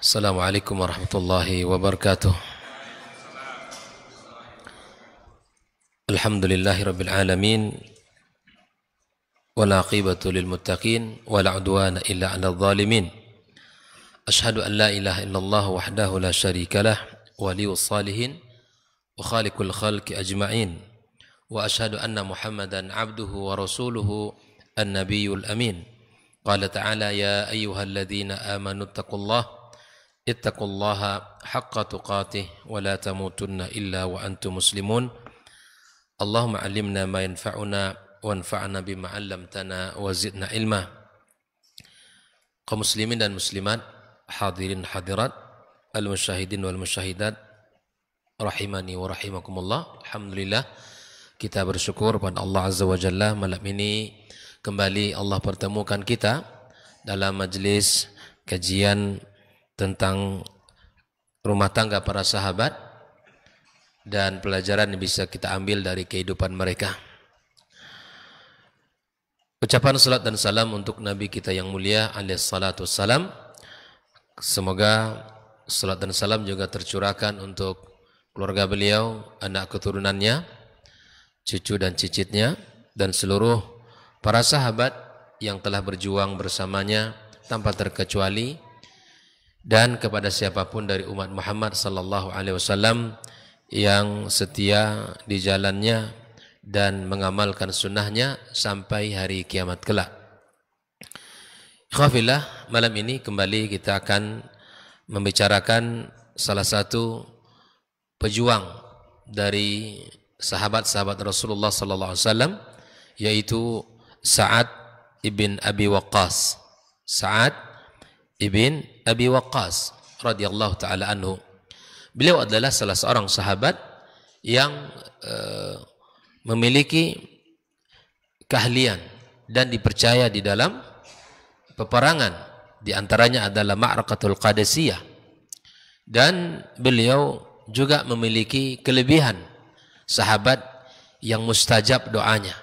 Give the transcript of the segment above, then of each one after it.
السلام عليكم ورحمة الله وبركاته الحمد لله رب العالمين ولا قيبة للمتقين ولا عدوان إلا على الظالمين أشهد أن لا إله إلا الله وحده لا شريك له ولي الصالحين وخالق الخلق أجمعين واشهد ان محمدا عبده ورسوله النبي الامين قال تعالى يا ايها الذين امنوا اتقوا الله اتقوا الله حق تقاته ولا تموتن الا وانتم مسلمون اللهم علمنا ما ينفعنا وانفعنا بما علمتنا وزدنا علما كمسلمين والمسلمات حاضرين حاضرات المشاهدين والمشاهدات رحمني ورحمكم الله الحمد لله Kita bersyukur pada Allah Azza wa Jalla malam ini kembali Allah pertemukan kita dalam majelis kajian tentang rumah tangga para sahabat dan pelajaran yang bisa kita ambil dari kehidupan mereka. Ucapan salat dan salam untuk Nabi kita yang mulia alaih salatu salam. Semoga salat dan salam juga tercurahkan untuk keluarga beliau, anak keturunannya, cucu dan cicitnya dan seluruh para sahabat yang telah berjuang bersamanya tanpa terkecuali dan kepada siapapun dari umat Muhammad sallallahu alaihi wasallam yang setia di jalannya dan mengamalkan sunnahnya sampai hari kiamat kelak. Khafillah, malam ini kembali kita akan membicarakan salah satu pejuang dari sahabat-sahabat Rasulullah sallallahu alaihi wasallam yaitu Sa'ad ibn Abi Waqqas. Sa'ad ibn Abi Waqqas radhiyallahu taala anhu. Beliau adalah salah seorang sahabat yang uh, memiliki keahlian dan dipercaya di dalam peperangan. Di antaranya adalah Ma'rakatul Qadisiyah. Dan beliau juga memiliki kelebihan sahabat yang mustajab doanya.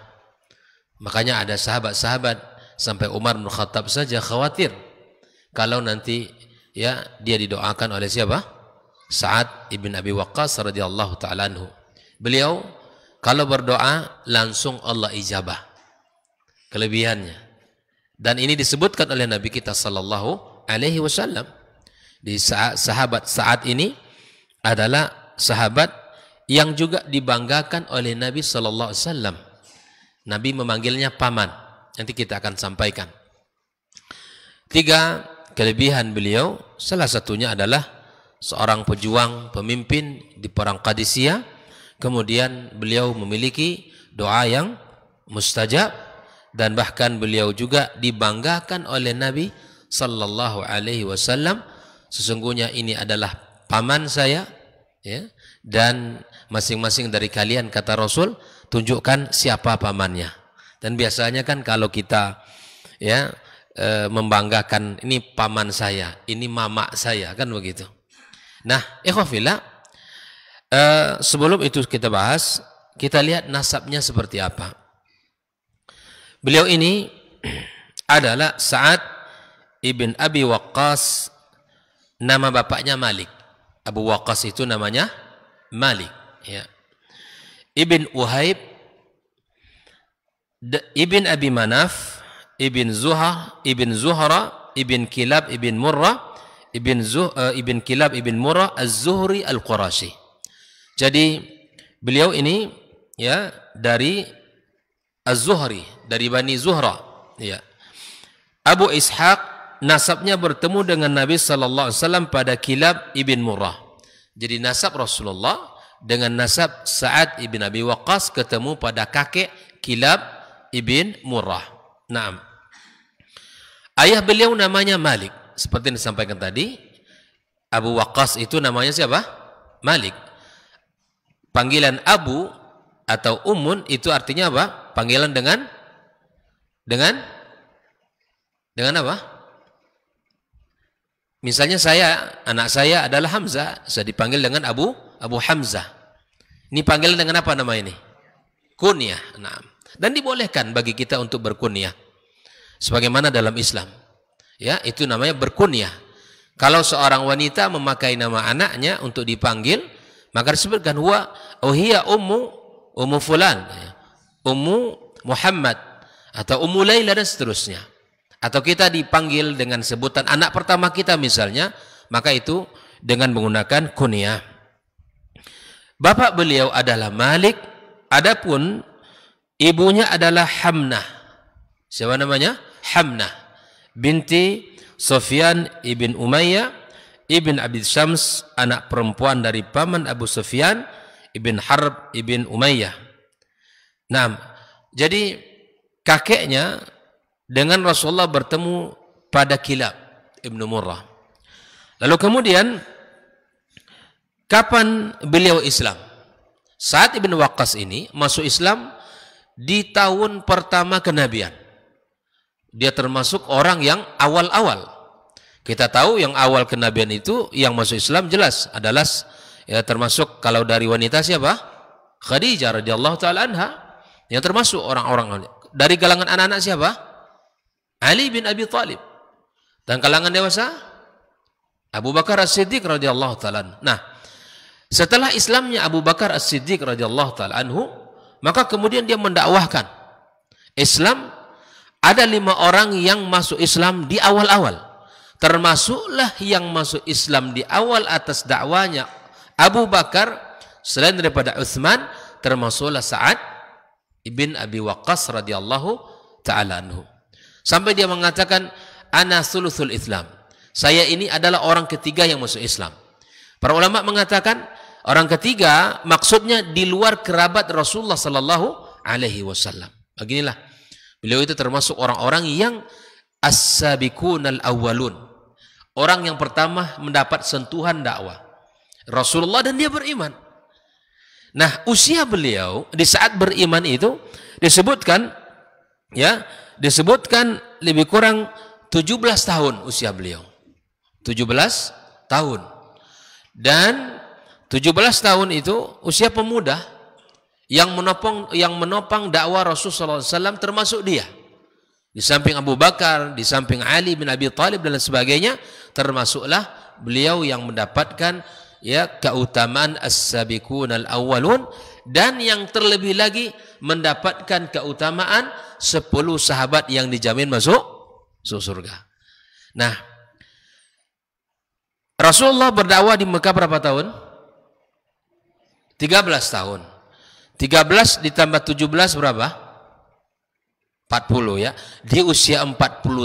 Makanya ada sahabat-sahabat sampai Umar bin Khattab saja khawatir kalau nanti ya dia didoakan oleh siapa? Sa'ad ibn Abi Waqqas radhiyallahu taala anhu. Beliau kalau berdoa langsung Allah ijabah. Kelebihannya. Dan ini disebutkan oleh Nabi kita sallallahu alaihi wasallam. Di sahabat saat ini adalah sahabat yang juga dibanggakan oleh Nabi Shallallahu Alaihi Wasallam. Nabi memanggilnya paman. Nanti kita akan sampaikan. Tiga kelebihan beliau, salah satunya adalah seorang pejuang pemimpin di perang Qadisiyah. Kemudian beliau memiliki doa yang mustajab dan bahkan beliau juga dibanggakan oleh Nabi Sallallahu Alaihi Wasallam. Sesungguhnya ini adalah paman saya, ya, dan masing-masing dari kalian kata Rasul tunjukkan siapa pamannya. Dan biasanya kan kalau kita ya e, membanggakan ini paman saya, ini mama saya kan begitu. Nah, ikhwafillah e, sebelum itu kita bahas, kita lihat nasabnya seperti apa. Beliau ini adalah saat ibn Abi Waqqas nama bapaknya Malik. Abu Waqqas itu namanya Malik ya. Ibn Uhaib Ibn Abi Manaf Ibn Zuhah Ibn Zuhra Ibn Kilab Ibn Murrah Ibn, Zuh, uh, Ibn Kilab Ibn Murrah Az-Zuhri Al-Qurashi jadi beliau ini ya dari Az-Zuhri dari Bani Zuhra ya Abu Ishaq nasabnya bertemu dengan Nabi saw pada Kilab Ibn Murrah jadi nasab Rasulullah dengan nasab Sa'ad ibn Abi Waqqas ketemu pada kakek Kilab ibn Murrah. Naam. Ayah beliau namanya Malik. Seperti yang disampaikan tadi, Abu Waqqas itu namanya siapa? Malik. Panggilan Abu atau Umun itu artinya apa? Panggilan dengan dengan dengan apa? Misalnya saya, anak saya adalah Hamzah, saya dipanggil dengan Abu Abu Hamzah. Ini panggilan dengan apa nama ini? Kunyah. Nah. Dan dibolehkan bagi kita untuk berkunyah. Sebagaimana dalam Islam. Ya, itu namanya berkunyah. Kalau seorang wanita memakai nama anaknya untuk dipanggil, maka disebutkan huwa iya ummu ummu fulan, ummu Muhammad atau ummu Laila dan seterusnya. Atau kita dipanggil dengan sebutan anak pertama kita misalnya, maka itu dengan menggunakan kunyah. Bapak beliau adalah Malik, adapun ibunya adalah Hamnah. Siapa namanya? Hamnah binti Sofyan ibn Umayyah ibn Abi Syams anak perempuan dari paman Abu Sofyan ibn Harb ibn Umayyah. Nah, jadi kakeknya dengan Rasulullah bertemu pada Kilab ibnu Murrah. Lalu kemudian Kapan beliau Islam? Saat Ibn Waqqas ini masuk Islam di tahun pertama kenabian. Dia termasuk orang yang awal-awal. Kita tahu yang awal kenabian itu yang masuk Islam jelas adalah ya termasuk kalau dari wanita siapa? Khadijah radhiyallahu taala anha yang termasuk orang-orang dari kalangan anak-anak siapa? Ali bin Abi Thalib. Dan kalangan dewasa Abu Bakar As-Siddiq radhiyallahu taala. Nah, setelah Islamnya Abu Bakar As-Siddiq radhiyallahu taala anhu, maka kemudian dia mendakwahkan Islam ada lima orang yang masuk Islam di awal-awal. Termasuklah yang masuk Islam di awal atas dakwanya Abu Bakar selain daripada Uthman termasuklah Sa'ad ibn Abi Waqqas radhiyallahu taala anhu. Sampai dia mengatakan ana sulusul Islam. Saya ini adalah orang ketiga yang masuk Islam. Para ulama mengatakan Orang ketiga maksudnya di luar kerabat Rasulullah Sallallahu Alaihi Wasallam. Beginilah beliau itu termasuk orang-orang yang as al awalun. Orang yang pertama mendapat sentuhan dakwah Rasulullah dan dia beriman. Nah usia beliau di saat beriman itu disebutkan ya disebutkan lebih kurang 17 tahun usia beliau. 17 tahun. Dan 17 tahun itu usia pemuda yang menopang yang menopang dakwah Rasulullah SAW termasuk dia. Di samping Abu Bakar, di samping Ali bin Abi Thalib dan sebagainya, termasuklah beliau yang mendapatkan ya keutamaan as-sabiqun al-awwalun dan yang terlebih lagi mendapatkan keutamaan 10 sahabat yang dijamin masuk surga. Nah, Rasulullah berdakwah di Mekah berapa tahun? 13 tahun. 13 ditambah 17 berapa? 40 ya. Di usia 40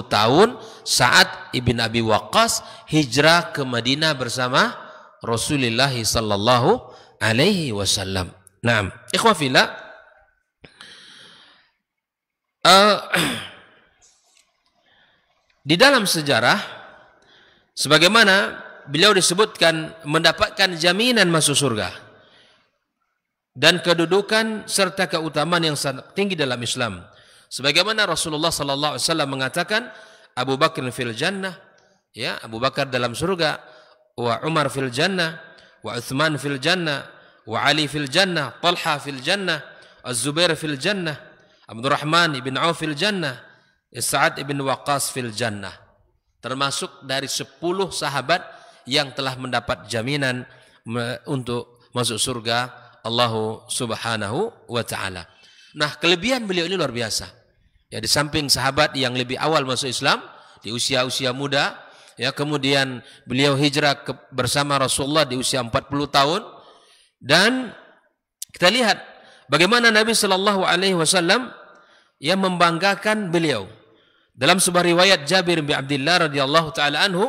tahun saat Ibn Abi Waqqas hijrah ke Madinah bersama Rasulullah sallallahu alaihi wasallam. Naam. Ikhwah fillah. Uh, di dalam sejarah sebagaimana beliau disebutkan mendapatkan jaminan masuk surga dan kedudukan serta keutamaan yang sangat tinggi dalam Islam. Sebagaimana Rasulullah sallallahu alaihi wasallam mengatakan Abu Bakar fil jannah, ya Abu Bakar dalam surga, wa Umar fil jannah, wa Uthman fil jannah, wa Ali fil jannah, Talha fil jannah, Az-Zubair fil jannah, Abdurrahman ibn Auf fil jannah, Sa'ad ibn Waqas fil jannah. Termasuk dari 10 sahabat yang telah mendapat jaminan untuk masuk surga Allah Subhanahu wa taala. Nah, kelebihan beliau ini luar biasa. Ya, di samping sahabat yang lebih awal masuk Islam di usia-usia muda, ya kemudian beliau hijrah ke, bersama Rasulullah di usia 40 tahun dan kita lihat bagaimana Nabi Shallallahu alaihi wasallam yang membanggakan beliau. Dalam sebuah riwayat Jabir bin Abdullah radhiyallahu taala anhu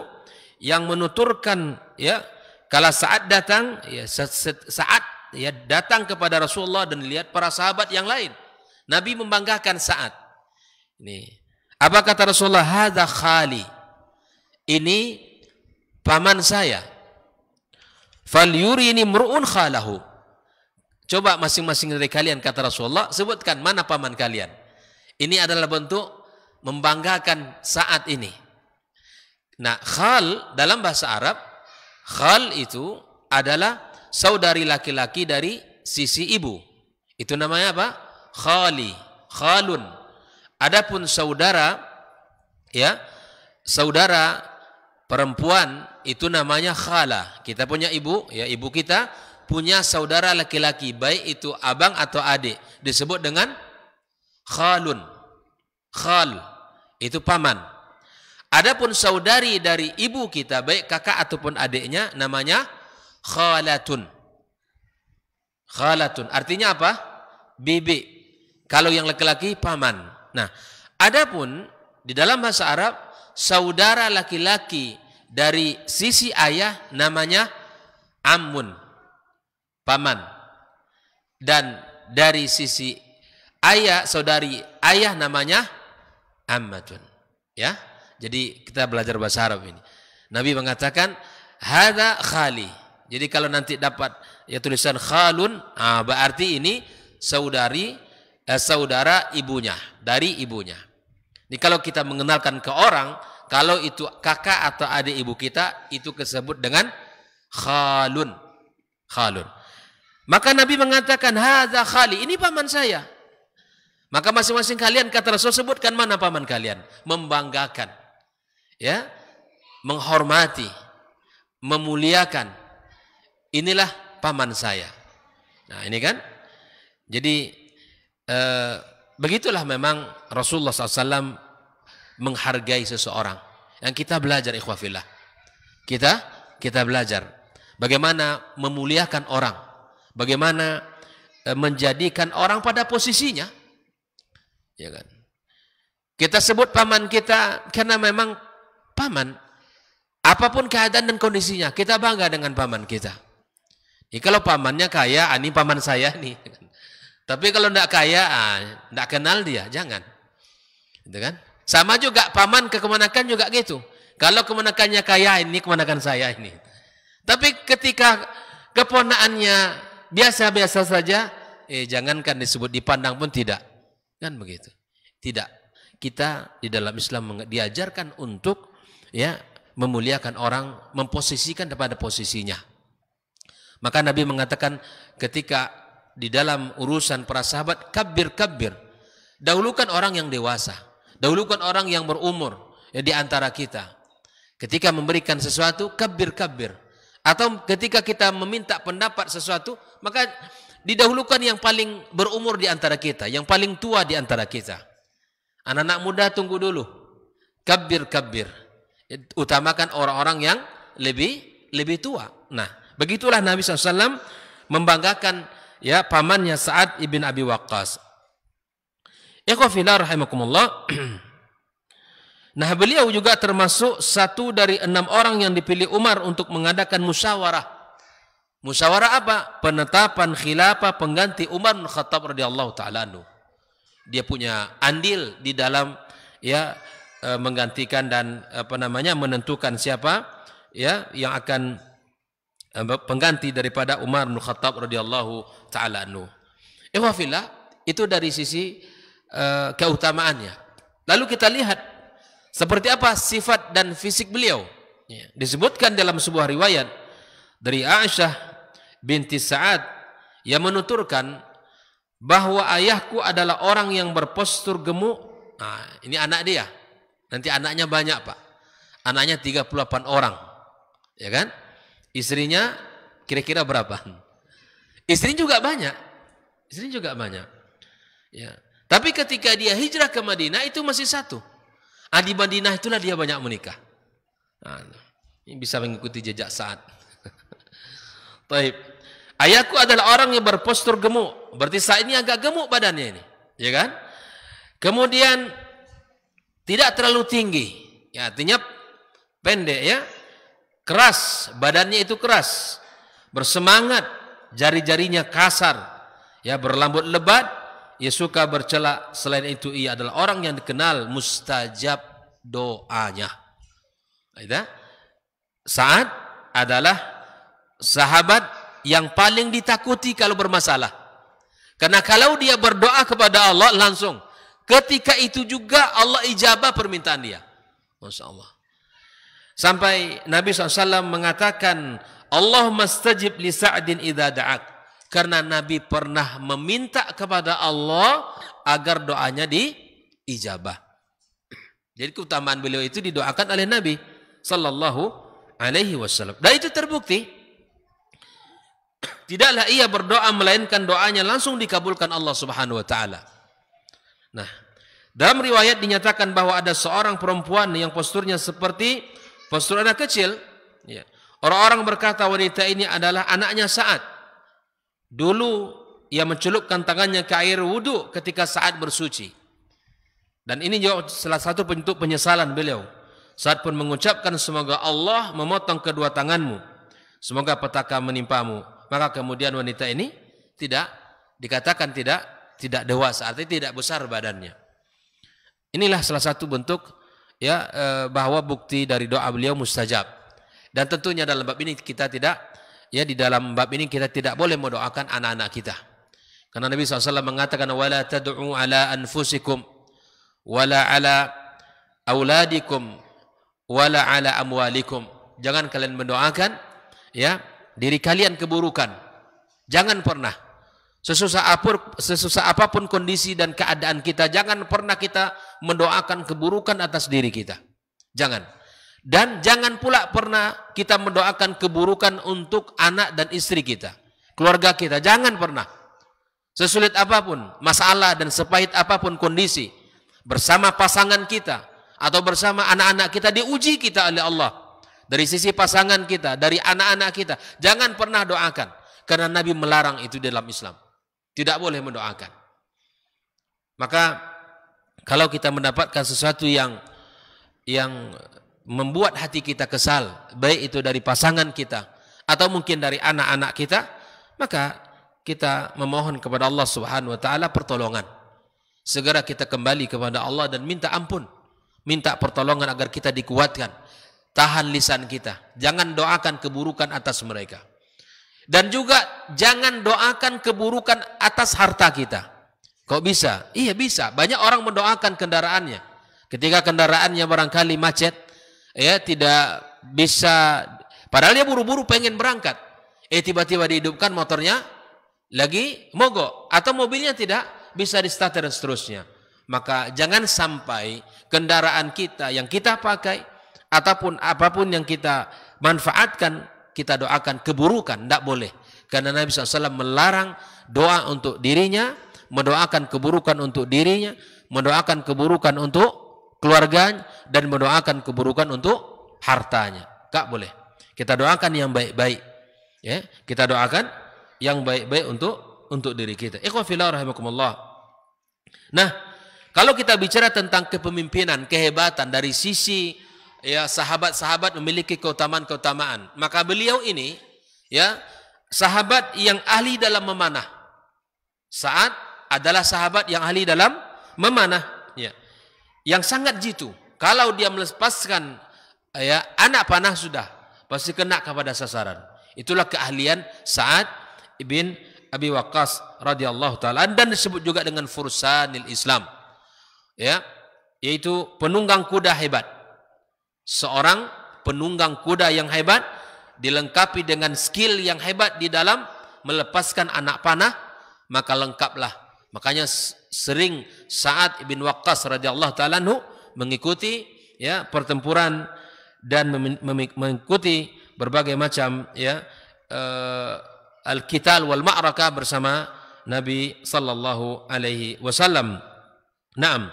yang menuturkan ya kala saat datang ya saat ya datang kepada Rasulullah dan lihat para sahabat yang lain. Nabi membanggakan saat Ini. Apa kata Rasulullah? Hadza khali. Ini paman saya. Fal ini murun khalahu. Coba masing-masing dari kalian kata Rasulullah sebutkan mana paman kalian. Ini adalah bentuk membanggakan saat ini. Nah, khal dalam bahasa Arab khal itu adalah saudari laki-laki dari sisi ibu. Itu namanya apa? Khali, khalun. Adapun saudara ya, saudara perempuan itu namanya khala. Kita punya ibu, ya ibu kita punya saudara laki-laki, baik itu abang atau adik, disebut dengan khalun. Khal itu paman. Adapun saudari dari ibu kita, baik kakak ataupun adiknya namanya Khalatun. Khalatun. Artinya apa? Bibi. Kalau yang laki-laki paman. Nah, adapun di dalam bahasa Arab saudara laki-laki dari sisi ayah namanya ammun. Paman. Dan dari sisi ayah saudari ayah namanya ammatun. Ya. Jadi kita belajar bahasa Arab ini. Nabi mengatakan hada khali jadi kalau nanti dapat ya tulisan khalun, ah berarti ini saudari eh, saudara ibunya, dari ibunya. Ini kalau kita mengenalkan ke orang, kalau itu kakak atau adik ibu kita itu disebut dengan khalun. Khalun. Maka Nabi mengatakan haza khali, ini paman saya. Maka masing-masing kalian kata Rasul sebutkan mana paman kalian, membanggakan. Ya, menghormati, memuliakan inilah paman saya. Nah ini kan, jadi e, begitulah memang Rasulullah SAW menghargai seseorang. Yang kita belajar ikhwafillah. Kita, kita belajar. Bagaimana memuliakan orang. Bagaimana e, menjadikan orang pada posisinya. Ya kan? Kita sebut paman kita karena memang paman. Apapun keadaan dan kondisinya, kita bangga dengan paman kita. Ya kalau pamannya kaya, ah, ini paman saya nih. Tapi kalau tidak kaya, tidak ah, kenal dia, jangan. Gitu kan? Sama juga paman ke juga gitu. Kalau kemenakannya kaya, ini kemenakan saya ini. Tapi ketika keponaannya biasa-biasa saja, eh jangankan disebut dipandang pun tidak. Kan begitu. Tidak. Kita di dalam Islam diajarkan untuk ya memuliakan orang, memposisikan kepada posisinya. Maka Nabi mengatakan ketika di dalam urusan para sahabat kabir kabir dahulukan orang yang dewasa, dahulukan orang yang berumur ya, di antara kita. Ketika memberikan sesuatu kabir kabir atau ketika kita meminta pendapat sesuatu maka didahulukan yang paling berumur di antara kita, yang paling tua di antara kita. Anak-anak muda tunggu dulu. Kabir kabir. Utamakan orang-orang yang lebih lebih tua. Nah, Begitulah Nabi SAW membanggakan ya pamannya Sa'ad ibn Abi Waqqas. rahimakumullah. Nah beliau juga termasuk satu dari enam orang yang dipilih Umar untuk mengadakan musyawarah. Musyawarah apa? Penetapan khilafah pengganti Umar bin Khattab radhiyallahu taala Dia punya andil di dalam ya eh, menggantikan dan apa namanya menentukan siapa ya yang akan Eh, pengganti daripada Umar bin Khattab radhiyallahu taala anhu. Ikhwafillah, itu dari sisi uh, keutamaannya. Lalu kita lihat seperti apa sifat dan fisik beliau. Ya, disebutkan dalam sebuah riwayat dari Aisyah binti Sa'ad yang menuturkan bahwa ayahku adalah orang yang berpostur gemuk. Nah, ini anak dia. Nanti anaknya banyak, Pak. Anaknya 38 orang. Ya kan? Istrinya kira-kira berapa? Istri juga banyak. Istri juga banyak. Ya. Tapi ketika dia hijrah ke Madinah itu masih satu. Adi Madinah itulah dia banyak menikah. Nah, ini bisa mengikuti jejak saat. Taib. Ayahku adalah orang yang berpostur gemuk. Berarti saat ini agak gemuk badannya ini. Ya kan? Kemudian tidak terlalu tinggi. Ya, artinya pendek ya keras, badannya itu keras, bersemangat, jari-jarinya kasar, ya berlambut lebat, ia ya suka bercela. Selain itu ia adalah orang yang dikenal mustajab doanya. Itu ya? Saat adalah sahabat yang paling ditakuti kalau bermasalah. Karena kalau dia berdoa kepada Allah langsung, ketika itu juga Allah ijabah permintaan dia. Masya Allah. Sampai Nabi SAW mengatakan, Allah mastajib li sa'din idha da'ak. Karena Nabi pernah meminta kepada Allah agar doanya diijabah. Jadi keutamaan beliau itu didoakan oleh Nabi Sallallahu Alaihi Wasallam. Dan itu terbukti. Tidaklah ia berdoa melainkan doanya langsung dikabulkan Allah Subhanahu Wa Taala. Nah, dalam riwayat dinyatakan bahwa ada seorang perempuan yang posturnya seperti Postur anak kecil. Ya. Orang-orang berkata wanita ini adalah anaknya Sa'ad. Dulu ia mencelupkan tangannya ke air wudhu ketika Sa'ad bersuci. Dan ini juga salah satu bentuk penyesalan beliau. Saat pun mengucapkan semoga Allah memotong kedua tanganmu. Semoga petaka menimpamu. Maka kemudian wanita ini tidak dikatakan tidak tidak dewasa, artinya tidak besar badannya. Inilah salah satu bentuk ya eh, bahwa bukti dari doa beliau mustajab. Dan tentunya dalam bab ini kita tidak ya di dalam bab ini kita tidak boleh mendoakan anak-anak kita. Karena Nabi SAW mengatakan wala tad'u ala anfusikum wala ala auladikum wala ala amwalikum. Jangan kalian mendoakan ya diri kalian keburukan. Jangan pernah Sesusah, apur, sesusah apapun kondisi dan keadaan kita, jangan pernah kita mendoakan keburukan atas diri kita. Jangan. Dan jangan pula pernah kita mendoakan keburukan untuk anak dan istri kita, keluarga kita. Jangan pernah. Sesulit apapun, masalah dan sepahit apapun kondisi, bersama pasangan kita atau bersama anak-anak kita diuji kita oleh Allah. Dari sisi pasangan kita, dari anak-anak kita. Jangan pernah doakan. Karena Nabi melarang itu dalam Islam. Tidak boleh mendoakan. Maka kalau kita mendapatkan sesuatu yang yang membuat hati kita kesal, baik itu dari pasangan kita atau mungkin dari anak-anak kita, maka kita memohon kepada Allah Subhanahu wa taala pertolongan. Segera kita kembali kepada Allah dan minta ampun, minta pertolongan agar kita dikuatkan. Tahan lisan kita, jangan doakan keburukan atas mereka. Dan juga jangan doakan keburukan atas harta kita. Kok bisa? Iya bisa. Banyak orang mendoakan kendaraannya. Ketika kendaraannya barangkali macet, ya tidak bisa. Padahal dia buru-buru pengen berangkat. Eh tiba-tiba dihidupkan motornya lagi mogok atau mobilnya tidak bisa di starter dan seterusnya. Maka jangan sampai kendaraan kita yang kita pakai ataupun apapun yang kita manfaatkan kita doakan keburukan, tidak boleh. Karena Nabi SAW melarang doa untuk dirinya, mendoakan keburukan untuk dirinya, mendoakan keburukan untuk keluarganya, dan mendoakan keburukan untuk hartanya. Tidak boleh. Kita doakan yang baik-baik. Ya, kita doakan yang baik-baik untuk untuk diri kita. Ikhwafillah rahimakumullah. Nah, kalau kita bicara tentang kepemimpinan, kehebatan dari sisi ya sahabat-sahabat memiliki keutamaan-keutamaan. Maka beliau ini ya sahabat yang ahli dalam memanah. Saat adalah sahabat yang ahli dalam memanah ya. Yang sangat jitu. Kalau dia melepaskan ya anak panah sudah pasti kena kepada sasaran. Itulah keahlian saat ibn Abi Waqqas radhiyallahu taala dan disebut juga dengan fursanil Islam. Ya, yaitu penunggang kuda hebat. Seorang penunggang kuda yang hebat dilengkapi dengan skill yang hebat di dalam melepaskan anak panah, maka lengkaplah. Makanya sering saat ibn Waqqas radhiyallahu taala mengikuti ya pertempuran dan mengikuti berbagai macam ya uh, al-qital wal ma'raka bersama Nabi sallallahu alaihi wasallam. Naam.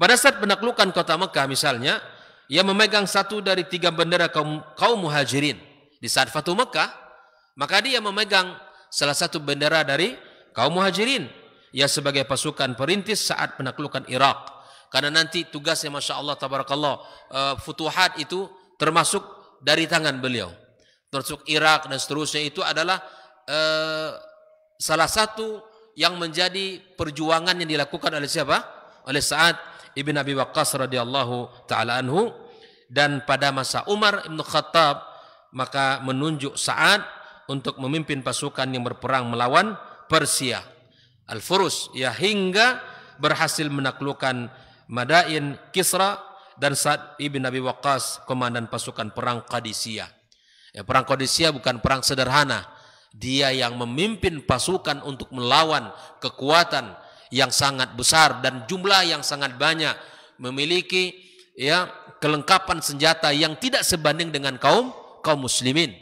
Pada saat penaklukan kota Mekah misalnya, ia memegang satu dari tiga bendera kaum, kaum muhajirin. Di saat Fatu Mekah, maka dia memegang salah satu bendera dari kaum muhajirin. Ia sebagai pasukan perintis saat penaklukan Irak. Karena nanti tugasnya Masya Allah Tabarakallah uh, Futuhat itu termasuk dari tangan beliau. Termasuk Irak dan seterusnya itu adalah uh, salah satu yang menjadi perjuangan yang dilakukan oleh siapa? Oleh saat ibn Abi Waqqas radhiyallahu taala anhu dan pada masa Umar Ibn Khattab maka menunjuk saat untuk memimpin pasukan yang berperang melawan Persia. Al-Furus ya hingga berhasil menaklukkan Madain, Kisra dan saat ibn Abi Waqqas komandan pasukan perang Qadisiyah. Ya, perang Qadisiyah bukan perang sederhana. Dia yang memimpin pasukan untuk melawan kekuatan yang sangat besar dan jumlah yang sangat banyak memiliki ya kelengkapan senjata yang tidak sebanding dengan kaum kaum muslimin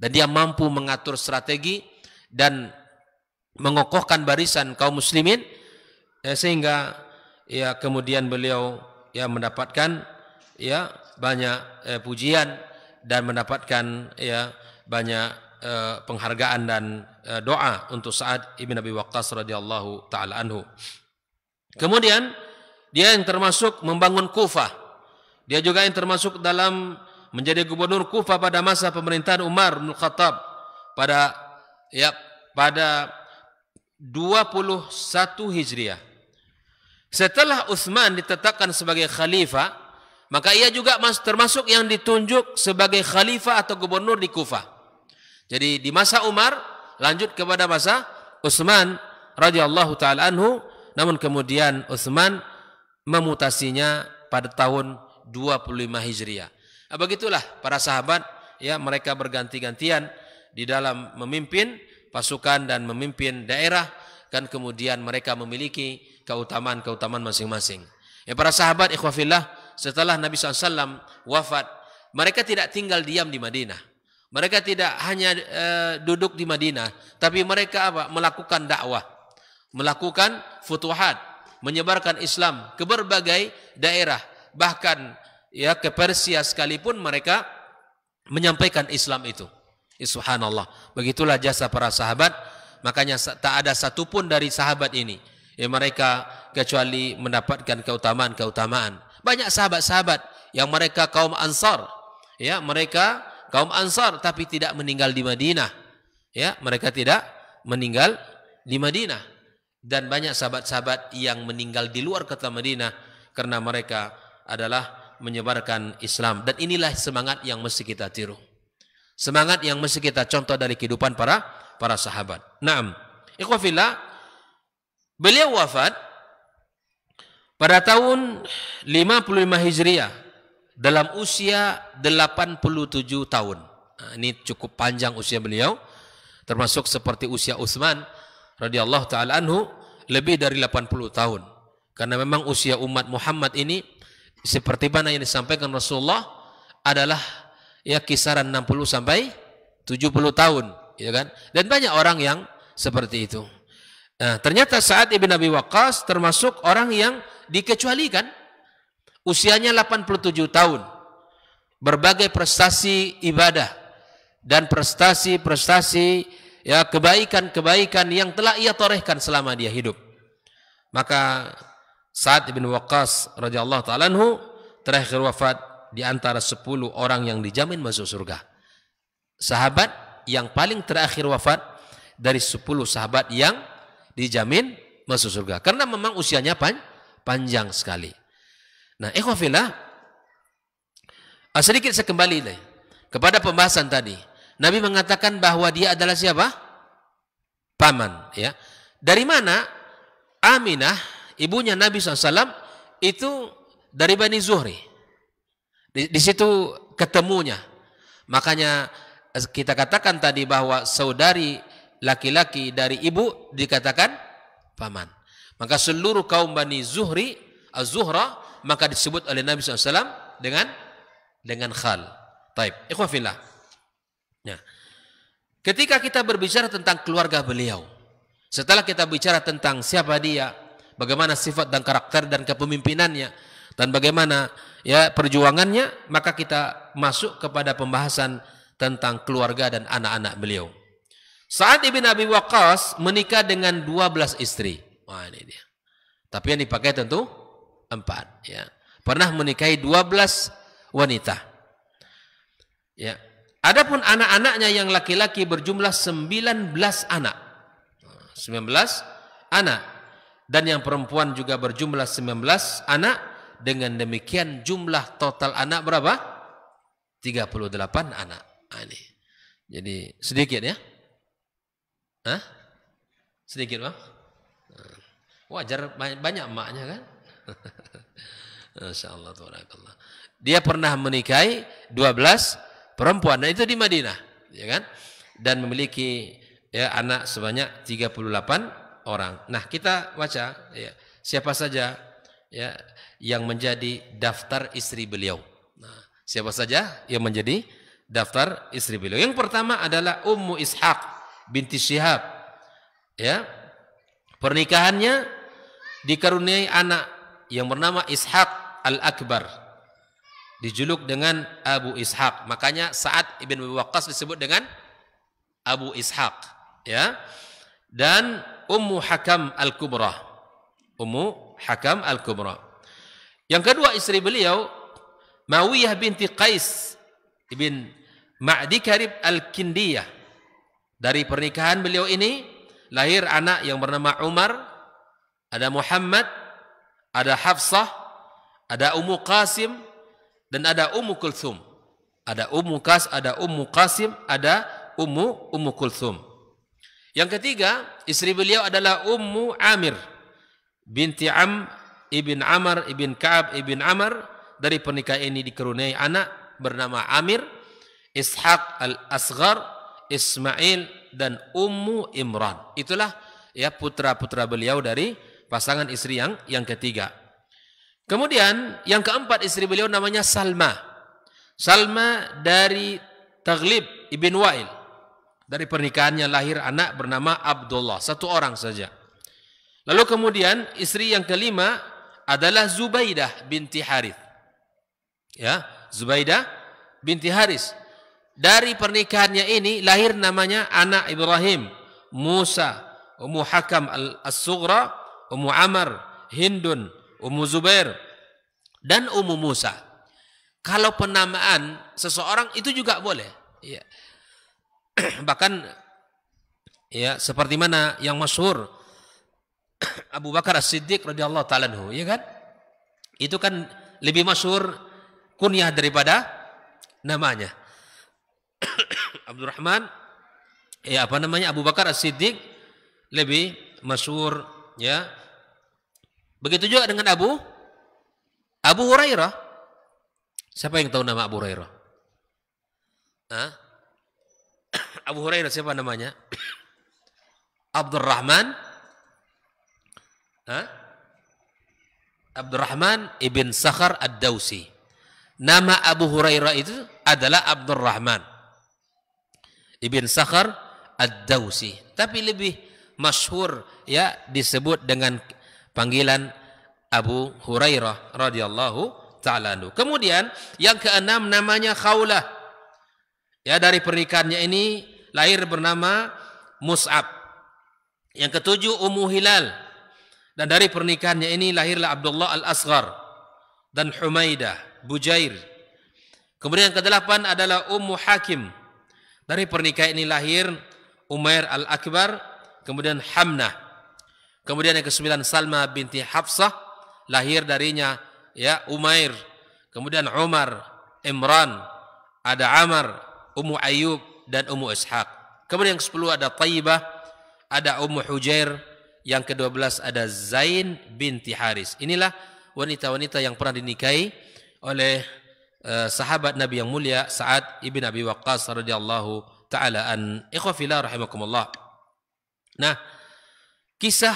dan dia mampu mengatur strategi dan mengokohkan barisan kaum muslimin ya, sehingga ya kemudian beliau ya mendapatkan ya banyak eh, pujian dan mendapatkan ya banyak eh, penghargaan dan eh, doa untuk saat ibn Abi Waqqas radhiyallahu taala anhu. Kemudian dia yang termasuk membangun Kufah dia juga yang termasuk dalam menjadi gubernur Kufa pada masa pemerintahan Umar bin Khattab pada ya pada 21 Hijriah. Setelah Utsman ditetapkan sebagai khalifah, maka ia juga termasuk yang ditunjuk sebagai khalifah atau gubernur di Kufa. Jadi di masa Umar lanjut kepada masa Utsman radhiyallahu taala anhu, namun kemudian Utsman memutasinya pada tahun 25 Hijriah. Nah, begitulah para sahabat ya mereka berganti-gantian di dalam memimpin pasukan dan memimpin daerah Kan kemudian mereka memiliki keutamaan-keutamaan masing-masing. Ya, para sahabat ikhwafillah setelah Nabi SAW wafat mereka tidak tinggal diam di Madinah. Mereka tidak hanya e, duduk di Madinah, tapi mereka apa? melakukan dakwah, melakukan futuhat, menyebarkan Islam ke berbagai daerah bahkan ya ke Persia sekalipun mereka menyampaikan Islam itu. Ya, subhanallah. Begitulah jasa para sahabat. Makanya tak ada satupun dari sahabat ini ya mereka kecuali mendapatkan keutamaan-keutamaan. Banyak sahabat-sahabat yang mereka kaum Ansar, ya mereka kaum Ansar tapi tidak meninggal di Madinah. Ya, mereka tidak meninggal di Madinah dan banyak sahabat-sahabat yang meninggal di luar kota Madinah karena mereka adalah menyebarkan Islam dan inilah semangat yang mesti kita tiru. Semangat yang mesti kita contoh dari kehidupan para para sahabat. Naam. Ikhwafillah, beliau wafat pada tahun 55 Hijriah dalam usia 87 tahun. Nah, ini cukup panjang usia beliau termasuk seperti usia Utsman radhiyallahu taala anhu lebih dari 80 tahun. Karena memang usia umat Muhammad ini seperti mana yang disampaikan Rasulullah adalah ya kisaran 60 sampai 70 tahun, ya kan? Dan banyak orang yang seperti itu. Nah, ternyata saat Ibnu Abi Waqqas termasuk orang yang dikecualikan. Usianya 87 tahun. Berbagai prestasi ibadah dan prestasi-prestasi ya kebaikan-kebaikan yang telah ia torehkan selama dia hidup. Maka Sa'ad bin Waqqas radhiyallahu taala terakhir wafat di antara 10 orang yang dijamin masuk surga. Sahabat yang paling terakhir wafat dari 10 sahabat yang dijamin masuk surga. Karena memang usianya pan panjang sekali. Nah, ikhwafillah sedikit saya kembali nih, kepada pembahasan tadi. Nabi mengatakan bahwa dia adalah siapa? Paman, ya. Dari mana Aminah ibunya Nabi SAW itu dari Bani Zuhri. Di, di situ ketemunya. Makanya eh, kita katakan tadi bahwa saudari laki-laki dari ibu dikatakan paman. Maka seluruh kaum Bani Zuhri, Az-Zuhra, maka disebut oleh Nabi SAW dengan dengan khal. Taib. Ikhwafillah. Nah. Ya. Ketika kita berbicara tentang keluarga beliau, setelah kita bicara tentang siapa dia, bagaimana sifat dan karakter dan kepemimpinannya dan bagaimana ya perjuangannya maka kita masuk kepada pembahasan tentang keluarga dan anak-anak beliau. Saat ibn Abi Waqqas menikah dengan 12 istri. Wah ini dia. Tapi yang dipakai tentu empat. Ya. Pernah menikahi 12 wanita. Ya. Adapun anak-anaknya yang laki-laki berjumlah 19 anak. 19 anak dan yang perempuan juga berjumlah 19 anak. Dengan demikian jumlah total anak berapa? 38 anak. Ah, ini. Jadi sedikit ya. Hah? Sedikit bang? Ah. Wajar banyak emaknya kan? Masya Allah, Dia pernah menikahi 12 perempuan dan nah, itu di Madinah, ya kan? Dan memiliki ya anak sebanyak 38 orang. Nah, kita baca ya, siapa saja ya yang menjadi daftar istri beliau. Nah, siapa saja yang menjadi daftar istri beliau. Yang pertama adalah Ummu Ishaq binti Syihab. Ya. Pernikahannya dikaruniai anak yang bernama Ishaq Al-Akbar. Dijuluk dengan Abu Ishaq. Makanya saat ibn Waqqas disebut dengan Abu Ishaq. Ya. Dan Ummu Hakam Al-Kubra. Ummu Hakam Al-Kubra. Yang kedua istri beliau Mawiyah binti Qais bin Ma'di Karib Al-Kindiyah. Dari pernikahan beliau ini lahir anak yang bernama Umar, ada Muhammad, ada Hafsah, ada Ummu Qasim dan ada Ummu Kulthum. Ada Ummu Qas, ada Ummu Qasim, ada Ummu Ummu Kulthum. Yang ketiga, istri beliau adalah Ummu Amir binti Am ibn Amr ibn Ka'ab ibn Amr dari pernikahan ini dikaruniai anak bernama Amir, Ishaq al-Asghar, Ismail dan Ummu Imran. Itulah ya putra-putra beliau dari pasangan istri yang yang ketiga. Kemudian yang keempat istri beliau namanya Salma. Salma dari Taglib ibn Wa'il dari pernikahannya lahir anak bernama Abdullah, satu orang saja. Lalu kemudian istri yang kelima adalah Zubaidah binti Harith. Ya, Zubaidah binti Haris. Dari pernikahannya ini lahir namanya anak Ibrahim, Musa, Ummu Hakam al sughra Ummu Amr, Hindun, Ummu Zubair, dan Ummu Musa. Kalau penamaan seseorang itu juga boleh. Ya. bahkan ya seperti mana yang masyhur Abu Bakar As-Siddiq radhiyallahu taalaanhu ya kan? Itu kan lebih masyhur kunyah daripada namanya. Abdurrahman ya apa namanya Abu Bakar As-Siddiq lebih masyhur ya. Begitu juga dengan Abu Abu Hurairah. Siapa yang tahu nama Abu Hurairah? Hah? Abu Hurairah siapa namanya? Abdurrahman Hah? Abdurrahman ibn Sakhar Ad-Dausi. Nama Abu Hurairah itu adalah Abdurrahman ibn Sakhar Ad-Dausi. Tapi lebih masyhur ya disebut dengan panggilan Abu Hurairah radhiyallahu taala Kemudian yang keenam namanya Khaulah. Ya dari pernikahannya ini lahir bernama Mus'ab. Yang ketujuh Ummu Hilal. Dan dari pernikahannya ini lahirlah Abdullah Al-Asghar dan Humaidah, Bujair. Kemudian yang kedelapan adalah Ummu Hakim. Dari pernikahan ini lahir Umair Al-Akbar, kemudian Hamnah. Kemudian yang kesembilan Salma binti Hafsah lahir darinya ya Umair, kemudian Umar, Imran, ada Amr, Ummu Ayyub, dan Ummu Ishaq. Kemudian yang ke-10 ada Taibah, ada Ummu Hujair, yang ke-12 ada Zain binti Haris. Inilah wanita-wanita yang pernah dinikahi oleh uh, sahabat Nabi yang mulia Sa'ad ibn Abi Waqqas radhiyallahu taala an. Ikhwafillah rahimakumullah. Nah, kisah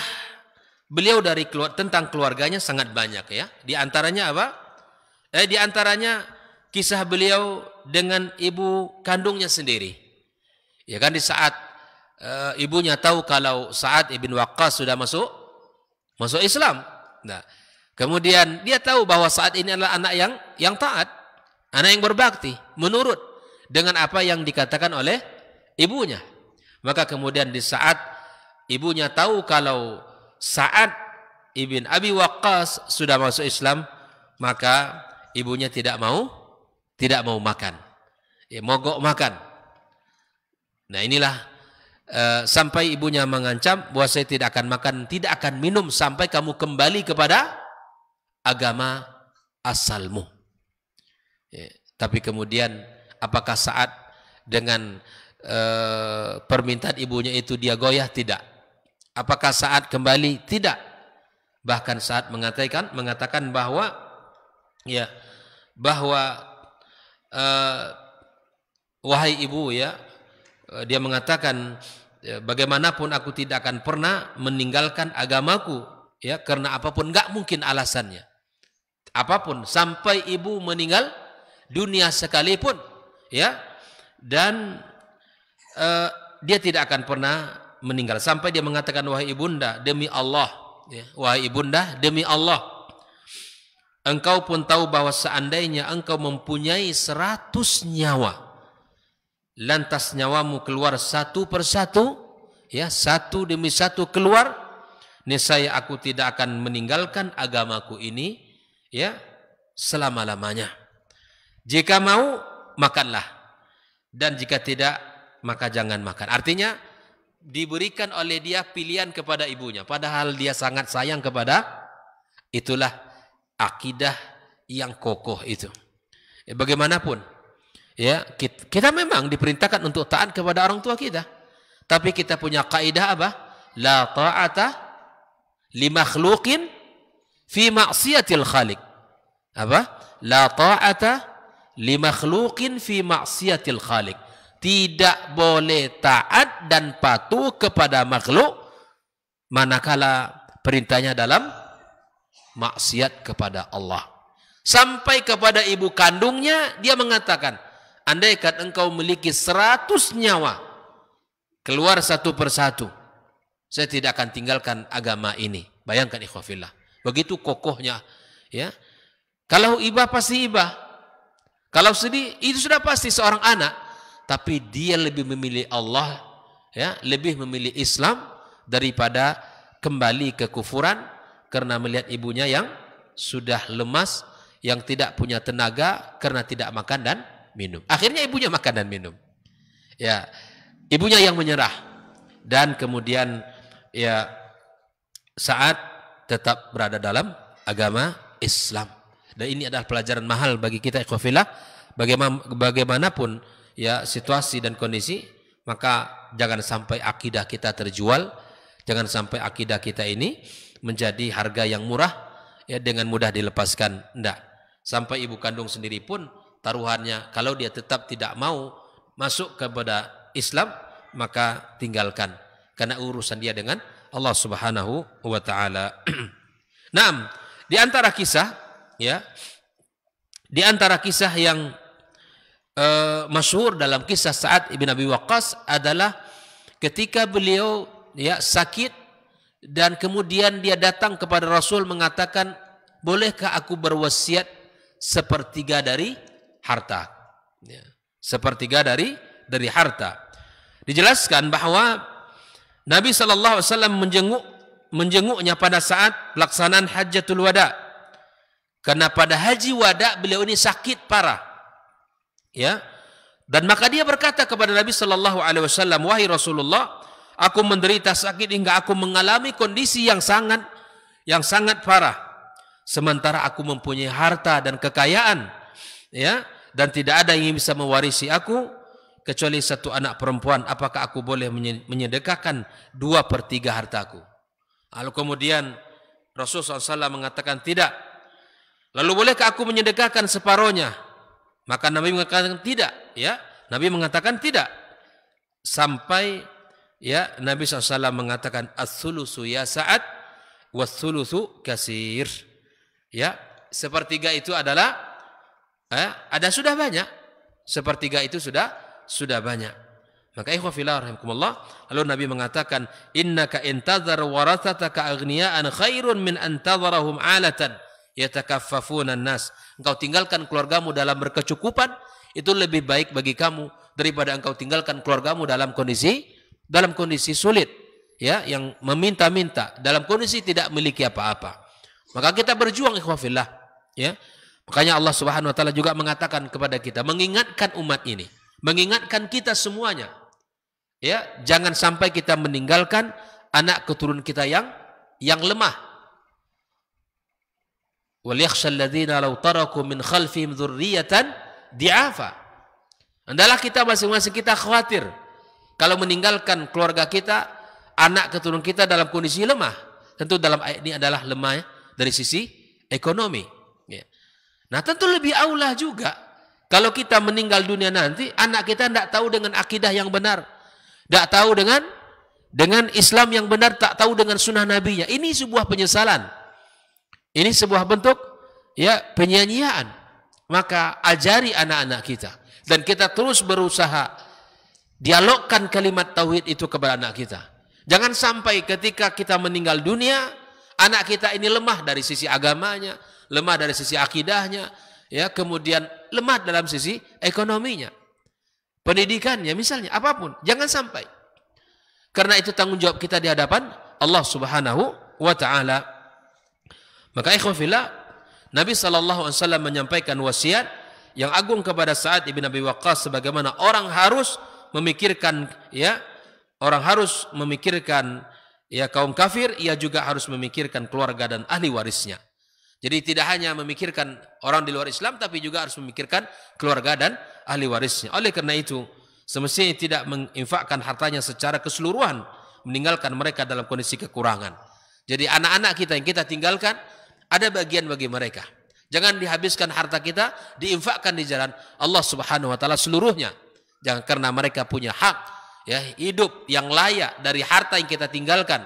beliau dari keluar, tentang keluarganya sangat banyak ya. Di antaranya apa? Eh di antaranya kisah beliau dengan ibu kandungnya sendiri. Ya kan di saat e, ibunya tahu kalau saat ibn Waqqas sudah masuk masuk Islam. Nah, kemudian dia tahu bahwa saat ini adalah anak yang yang taat, anak yang berbakti, menurut dengan apa yang dikatakan oleh ibunya. Maka kemudian di saat ibunya tahu kalau saat ibn Abi Waqqas sudah masuk Islam, maka ibunya tidak mau tidak mau makan. Ya, mogok makan. Nah inilah e, sampai ibunya mengancam bahwa saya tidak akan makan, tidak akan minum sampai kamu kembali kepada agama asalmu. Ya, tapi kemudian apakah saat dengan e, permintaan ibunya itu dia goyah? Tidak. Apakah saat kembali? Tidak. Bahkan saat mengatakan mengatakan bahwa ya bahwa e, wahai ibu ya Eh, dia mengatakan ya, bagaimanapun aku tidak akan pernah meninggalkan agamaku ya karena apapun nggak mungkin alasannya apapun sampai ibu meninggal dunia sekalipun ya dan uh, dia tidak akan pernah meninggal sampai dia mengatakan wahai ibunda demi Allah ya, wahai ibunda demi Allah engkau pun tahu bahwa seandainya engkau mempunyai seratus nyawa lantas nyawamu keluar satu persatu ya satu demi satu keluar niscaya aku tidak akan meninggalkan agamaku ini ya selama-lamanya jika mau makanlah dan jika tidak maka jangan makan artinya diberikan oleh dia pilihan kepada ibunya padahal dia sangat sayang kepada itulah akidah yang kokoh itu ya, bagaimanapun Ya, kita, kita memang diperintahkan untuk taat kepada orang tua kita. Tapi kita punya kaidah apa? La ta'ata li makhluqin fi ma'siyatil khaliq. Apa? La ta'ata li makhluqin fi ma'siyatil khaliq. Tidak boleh taat dan patuh kepada makhluk manakala perintahnya dalam maksiat kepada Allah. Sampai kepada ibu kandungnya dia mengatakan, Andai kata engkau memiliki seratus nyawa keluar satu persatu, saya tidak akan tinggalkan agama ini. Bayangkan ikhwafillah. Begitu kokohnya. ya. Kalau ibah pasti ibah. Kalau sedih itu sudah pasti seorang anak. Tapi dia lebih memilih Allah, ya, lebih memilih Islam daripada kembali ke kufuran karena melihat ibunya yang sudah lemas, yang tidak punya tenaga karena tidak makan dan minum. Akhirnya ibunya makan dan minum. Ya, ibunya yang menyerah dan kemudian ya saat tetap berada dalam agama Islam. Dan ini adalah pelajaran mahal bagi kita ikhwafillah bagaimana bagaimanapun ya situasi dan kondisi maka jangan sampai akidah kita terjual, jangan sampai akidah kita ini menjadi harga yang murah ya dengan mudah dilepaskan. ndak Sampai ibu kandung sendiri pun taruhannya. Kalau dia tetap tidak mau masuk kepada Islam, maka tinggalkan. Karena urusan dia dengan Allah Subhanahu wa taala. Naam, di antara kisah ya di antara kisah yang uh, masyhur dalam kisah saat ibn Abi Waqqas adalah ketika beliau ya sakit dan kemudian dia datang kepada Rasul mengatakan, "Bolehkah aku berwasiat sepertiga dari harta. Ya. Sepertiga dari dari harta. Dijelaskan bahwa Nabi SAW menjenguk menjenguknya pada saat pelaksanaan hajatul wada. Karena pada haji wada beliau ini sakit parah. Ya. Dan maka dia berkata kepada Nabi Shallallahu Alaihi Wasallam, wahai Rasulullah, aku menderita sakit hingga aku mengalami kondisi yang sangat yang sangat parah. Sementara aku mempunyai harta dan kekayaan, ya, dan tidak ada yang bisa mewarisi aku kecuali satu anak perempuan apakah aku boleh menyedekahkan dua per tiga hartaku lalu kemudian Rasulullah SAW mengatakan tidak lalu bolehkah aku menyedekahkan separohnya maka Nabi mengatakan tidak ya Nabi mengatakan tidak sampai ya Nabi SAW mengatakan as-sulusu ya saat was-sulusu kasir ya sepertiga itu adalah Eh, ada sudah banyak. Sepertiga itu sudah sudah banyak. Maka ikhwah fillah rahimakumullah, lalu Nabi mengatakan, inna ka intadhar warathataka agniyaan khairun min antadharahum 'alatan yatakaffafuna nas." Engkau tinggalkan keluargamu dalam berkecukupan, itu lebih baik bagi kamu daripada engkau tinggalkan keluargamu dalam kondisi dalam kondisi sulit, ya, yang meminta-minta, dalam kondisi tidak memiliki apa-apa. Maka kita berjuang ikhwah ya. Makanya Allah Subhanahu wa taala juga mengatakan kepada kita, mengingatkan umat ini, mengingatkan kita semuanya. Ya, jangan sampai kita meninggalkan anak keturun kita yang yang lemah. Wal yakhshal ladzina law taraku min khalfihim dzurriyyatan di'afa. Hendaklah kita masing-masing kita khawatir kalau meninggalkan keluarga kita, anak keturun kita dalam kondisi lemah. Tentu dalam ayat ini adalah lemah ya, dari sisi ekonomi. Nah tentu lebih aulah juga kalau kita meninggal dunia nanti anak kita tidak tahu dengan akidah yang benar, tidak tahu dengan dengan Islam yang benar, tak tahu dengan sunnah nabinya. Ini sebuah penyesalan. Ini sebuah bentuk ya penyanyian. Maka ajari anak-anak kita dan kita terus berusaha dialogkan kalimat tauhid itu kepada anak kita. Jangan sampai ketika kita meninggal dunia, anak kita ini lemah dari sisi agamanya, lemah dari sisi akidahnya, ya kemudian lemah dalam sisi ekonominya, pendidikannya misalnya apapun, jangan sampai. Karena itu tanggung jawab kita di hadapan Allah Subhanahu wa taala. Maka ikhwan Nabi sallallahu alaihi wasallam menyampaikan wasiat yang agung kepada Sa'ad ibn Abi Waqqas sebagaimana orang harus memikirkan ya orang harus memikirkan ya kaum kafir ia juga harus memikirkan keluarga dan ahli warisnya jadi tidak hanya memikirkan orang di luar Islam tapi juga harus memikirkan keluarga dan ahli warisnya. Oleh karena itu, semestinya tidak menginfakkan hartanya secara keseluruhan, meninggalkan mereka dalam kondisi kekurangan. Jadi anak-anak kita yang kita tinggalkan ada bagian bagi mereka. Jangan dihabiskan harta kita, diinfakkan di jalan Allah Subhanahu wa taala seluruhnya. Jangan karena mereka punya hak ya hidup yang layak dari harta yang kita tinggalkan,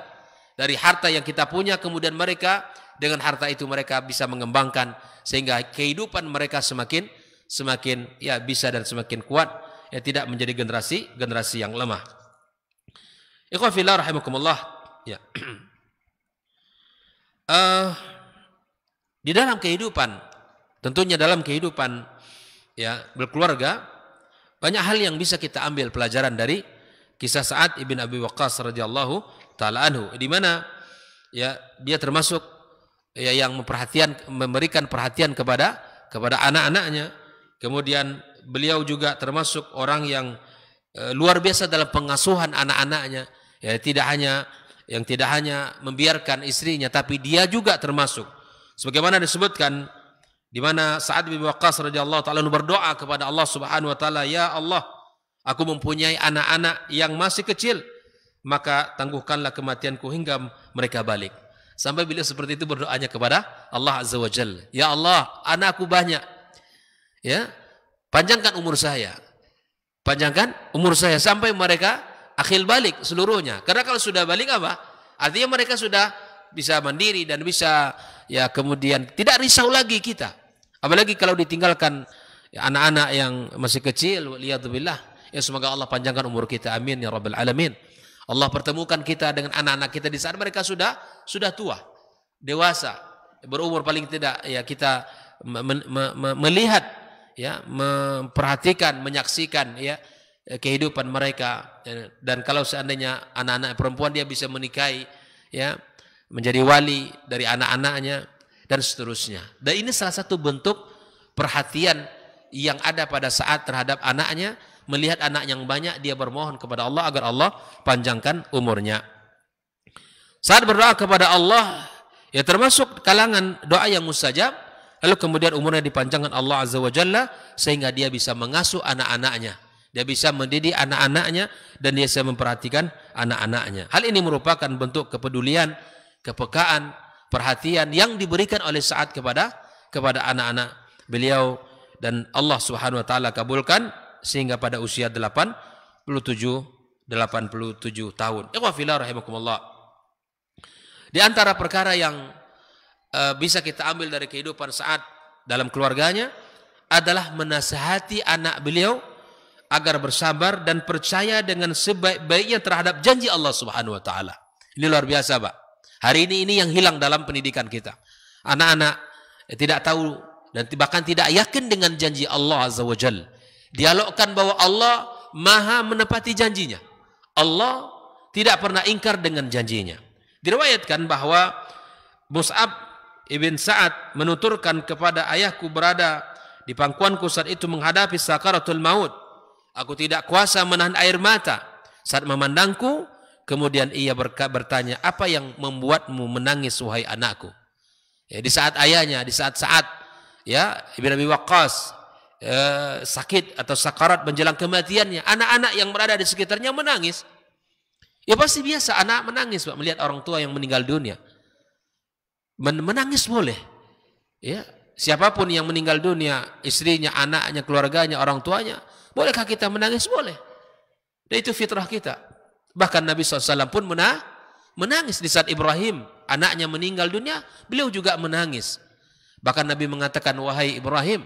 dari harta yang kita punya kemudian mereka dengan harta itu mereka bisa mengembangkan sehingga kehidupan mereka semakin semakin ya bisa dan semakin kuat ya tidak menjadi generasi generasi yang lemah. Ikhwan fillah rahimakumullah. Ya. Uh, di dalam kehidupan tentunya dalam kehidupan ya berkeluarga banyak hal yang bisa kita ambil pelajaran dari kisah saat ibn Abi Waqqas radhiyallahu taala anhu di mana ya dia termasuk ya yang memperhatian memberikan perhatian kepada kepada anak-anaknya. Kemudian beliau juga termasuk orang yang e, luar biasa dalam pengasuhan anak-anaknya. Ya tidak hanya yang tidak hanya membiarkan istrinya tapi dia juga termasuk. Sebagaimana disebutkan di mana Sa'ad bin Waqqas radhiyallahu taala berdoa kepada Allah Subhanahu wa taala, "Ya Allah, aku mempunyai anak-anak yang masih kecil, maka tangguhkanlah kematianku hingga mereka balik." Sampai beliau seperti itu berdoanya kepada Allah Azza wa Jal. Ya Allah, anakku banyak. Ya, panjangkan umur saya. Panjangkan umur saya sampai mereka akhir balik seluruhnya. Karena kalau sudah balik apa? Artinya mereka sudah bisa mandiri dan bisa ya kemudian tidak risau lagi kita. Apalagi kalau ditinggalkan ya, anak-anak yang masih kecil, Lihat lihatlah. Ya semoga Allah panjangkan umur kita. Amin ya rabbal alamin. Allah pertemukan kita dengan anak-anak kita di saat mereka sudah sudah tua, dewasa, berumur paling tidak ya kita me me me melihat ya, memperhatikan, menyaksikan ya kehidupan mereka ya, dan kalau seandainya anak-anak perempuan dia bisa menikahi ya menjadi wali dari anak-anaknya dan seterusnya. Dan ini salah satu bentuk perhatian yang ada pada saat terhadap anaknya melihat anak yang banyak dia bermohon kepada Allah agar Allah panjangkan umurnya. Saat berdoa kepada Allah ya termasuk kalangan doa yang mustajab lalu kemudian umurnya dipanjangkan Allah Azza wa Jalla sehingga dia bisa mengasuh anak-anaknya. Dia bisa mendidik anak-anaknya dan dia bisa memperhatikan anak-anaknya. Hal ini merupakan bentuk kepedulian, kepekaan, perhatian yang diberikan oleh saat kepada kepada anak-anak beliau dan Allah Subhanahu wa taala kabulkan sehingga pada usia 87 87 tahun. Ikhwafillah rahimakumullah. Di antara perkara yang e, bisa kita ambil dari kehidupan saat dalam keluarganya adalah menasihati anak beliau agar bersabar dan percaya dengan sebaik-baiknya terhadap janji Allah Subhanahu wa taala. Ini luar biasa, Pak. Hari ini ini yang hilang dalam pendidikan kita. Anak-anak tidak tahu dan bahkan tidak yakin dengan janji Allah Azza wa Jalla Dialogkan bahwa Allah maha menepati janjinya. Allah tidak pernah ingkar dengan janjinya. Diriwayatkan bahwa Mus'ab ibn Sa'ad menuturkan kepada ayahku berada di pangkuanku saat itu menghadapi sakaratul maut. Aku tidak kuasa menahan air mata saat memandangku. Kemudian ia bertanya, apa yang membuatmu menangis wahai anakku? Ya, di saat ayahnya, di saat saat ya Ibn Abi Waqqas e, sakit atau sakarat menjelang kematiannya, anak-anak yang berada di sekitarnya menangis. Ya pasti biasa anak menangis Pak melihat orang tua yang meninggal dunia. Men menangis boleh. Ya, siapapun yang meninggal dunia, istrinya, anaknya, keluarganya, orang tuanya, bolehkah kita menangis? Boleh. Dan itu fitrah kita. Bahkan Nabi SAW pun mena menangis di saat Ibrahim anaknya meninggal dunia, beliau juga menangis. Bahkan Nabi mengatakan, wahai Ibrahim,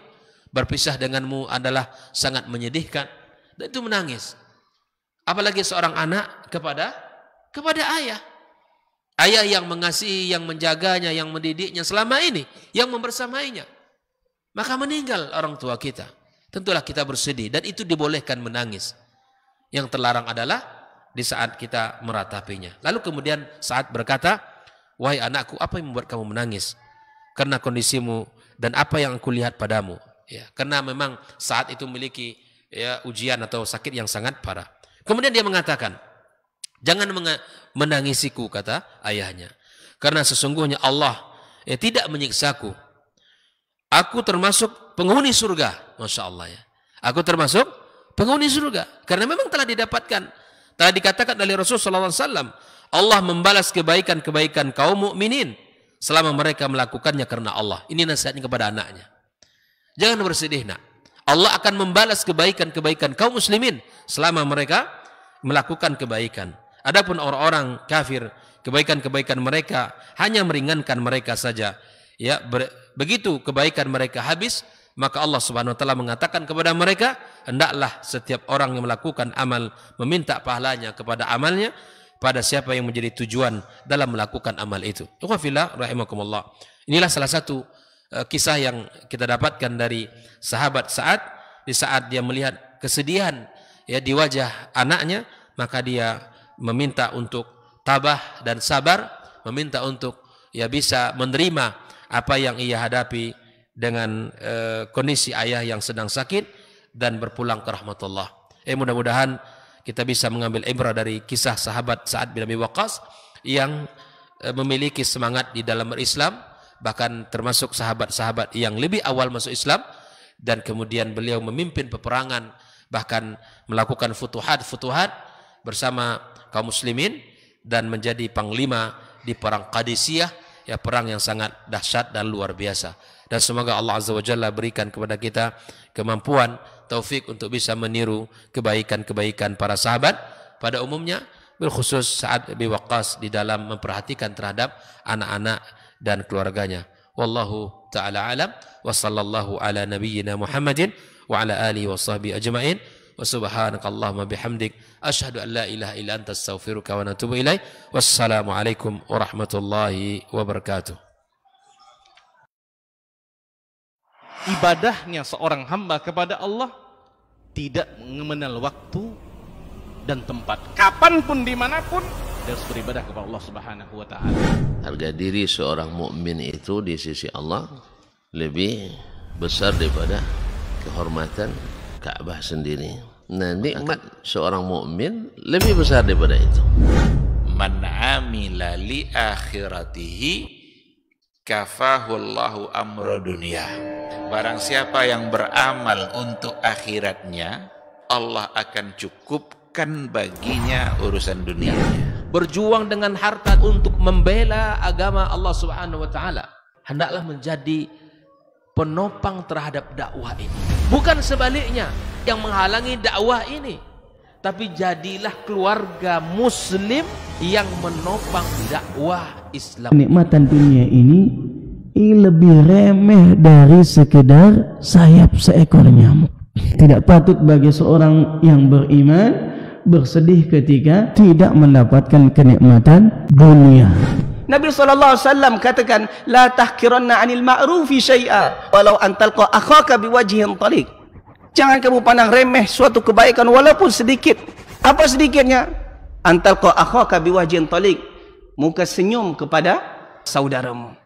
berpisah denganmu adalah sangat menyedihkan dan itu menangis apalagi seorang anak kepada kepada ayah ayah yang mengasihi yang menjaganya yang mendidiknya selama ini yang membersamainya maka meninggal orang tua kita tentulah kita bersedih dan itu dibolehkan menangis yang terlarang adalah di saat kita meratapinya lalu kemudian saat berkata wahai anakku apa yang membuat kamu menangis karena kondisimu dan apa yang aku lihat padamu Ya, karena memang saat itu memiliki ya, ujian atau sakit yang sangat parah. Kemudian dia mengatakan, jangan menangisiku kata ayahnya, karena sesungguhnya Allah ya, tidak menyiksaku. Aku termasuk penghuni surga, masya Allah ya. Aku termasuk penghuni surga, karena memang telah didapatkan, telah dikatakan dari Rasulullah SAW, Allah membalas kebaikan-kebaikan kaum mukminin selama mereka melakukannya karena Allah. Ini nasihatnya kepada anaknya. Jangan bersedih nak. Allah akan membalas kebaikan-kebaikan kaum muslimin selama mereka melakukan kebaikan. Adapun orang-orang kafir, kebaikan-kebaikan mereka hanya meringankan mereka saja. Ya, begitu kebaikan mereka habis, maka Allah Subhanahu wa taala mengatakan kepada mereka, hendaklah setiap orang yang melakukan amal meminta pahalanya kepada amalnya pada siapa yang menjadi tujuan dalam melakukan amal itu. rahimakumullah. Inilah salah satu Eh, kisah yang kita dapatkan dari sahabat saat di saat dia melihat kesedihan ya di wajah anaknya maka dia meminta untuk tabah dan sabar meminta untuk ya bisa menerima apa yang ia hadapi dengan e, kondisi ayah yang sedang sakit dan berpulang ke rahmatullah eh mudah-mudahan kita bisa mengambil ibrah dari kisah sahabat saat bin Abi Waqqas yang eh, memiliki semangat di dalam berislam bahkan termasuk sahabat-sahabat yang lebih awal masuk Islam dan kemudian beliau memimpin peperangan bahkan melakukan futuhat-futuhat bersama kaum muslimin dan menjadi panglima di perang Qadisiyah ya perang yang sangat dahsyat dan luar biasa dan semoga Allah Azza wa Jalla berikan kepada kita kemampuan taufik untuk bisa meniru kebaikan-kebaikan para sahabat pada umumnya berkhusus saat Abi Waqqas di dalam memperhatikan terhadap anak-anak dan keluarganya. Wallahu taala alam wa sallallahu ala nabiyyina Muhammadin wa ala alihi wa sahbihi ajma'in wa subhanakallahumma bihamdik ashadu an la ilaha illa anta astaghfiruka wa natubu ilaih wassalamu alaikum warahmatullahi wabarakatuh ibadahnya seorang hamba kepada Allah tidak mengenal waktu dan tempat kapanpun dimanapun dan beribadah kepada Allah Subhanahu wa taala. Harga diri seorang mukmin itu di sisi Allah lebih besar daripada kehormatan Ka'bah sendiri. Nah, nikmat seorang mukmin lebih besar daripada itu. Man amila li akhiratihi kafahullahu amra dunia. Barang siapa yang beramal untuk akhiratnya, Allah akan cukupkan baginya urusan dunianya berjuang dengan harta untuk membela agama Allah Subhanahu wa taala hendaklah menjadi penopang terhadap dakwah ini bukan sebaliknya yang menghalangi dakwah ini tapi jadilah keluarga muslim yang menopang dakwah Islam nikmatan dunia ini lebih remeh dari sekedar sayap seekor nyamuk. Tidak patut bagi seorang yang beriman bersedih ketika tidak mendapatkan kenikmatan dunia. Nabi saw. alaihi wasallam katakan la tahkiranna 'anil ma'rufi syai'a walau antalqa akhaka biwajhin talik. Jangan kamu pandang remeh suatu kebaikan walaupun sedikit. Apa sedikitnya? kau Antalqa akhaka biwajhin talik. Muka senyum kepada saudaramu.